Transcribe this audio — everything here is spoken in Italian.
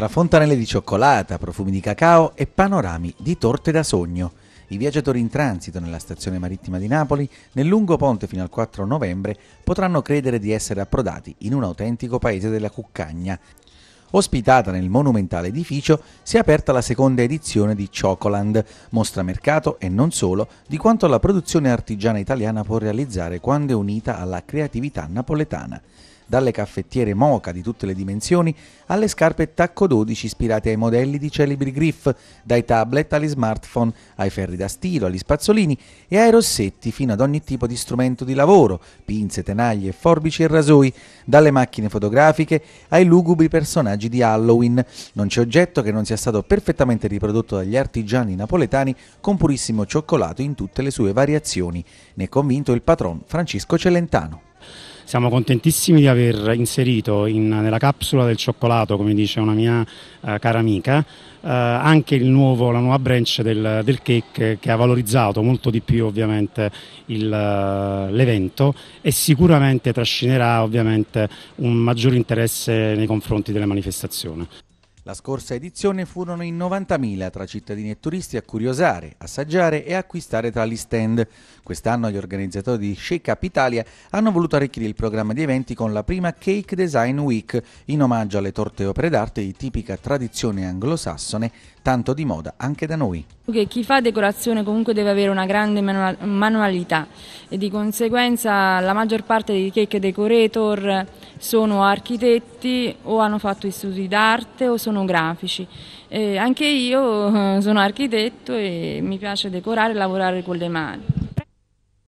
tra fontanelle di cioccolata, profumi di cacao e panorami di torte da sogno. I viaggiatori in transito nella stazione marittima di Napoli, nel lungo ponte fino al 4 novembre, potranno credere di essere approdati in un autentico paese della cuccagna. Ospitata nel monumentale edificio, si è aperta la seconda edizione di Chocoland, mostra mercato e non solo di quanto la produzione artigiana italiana può realizzare quando è unita alla creatività napoletana dalle caffettiere Moca di tutte le dimensioni alle scarpe tacco 12 ispirate ai modelli di celebri griff, dai tablet agli smartphone, ai ferri da stilo, agli spazzolini e ai rossetti fino ad ogni tipo di strumento di lavoro, pinze, tenaglie, forbici e rasoi, dalle macchine fotografiche ai lugubri personaggi di Halloween. Non c'è oggetto che non sia stato perfettamente riprodotto dagli artigiani napoletani con purissimo cioccolato in tutte le sue variazioni. Ne è convinto il patron Francesco Celentano. Siamo contentissimi di aver inserito in, nella capsula del cioccolato, come dice una mia eh, cara amica, eh, anche nuovo, la nuova branch del, del, cake che ha valorizzato molto di più ovviamente eh, l'evento e sicuramente trascinerà ovviamente un maggior interesse nei confronti delle manifestazioni. La scorsa edizione furono in 90.000 tra cittadini e turisti a curiosare, assaggiare e acquistare tra gli stand. Quest'anno gli organizzatori di Shake Up Italia hanno voluto arricchire il programma di eventi con la prima Cake Design Week, in omaggio alle torte opere d'arte di tipica tradizione anglosassone, tanto di moda anche da noi. Okay, chi fa decorazione comunque deve avere una grande manualità e di conseguenza la maggior parte dei cake decorator sono architetti o hanno fatto istituti d'arte o sono scenografici. Eh, anche io eh, sono architetto e mi piace decorare e lavorare con le mani.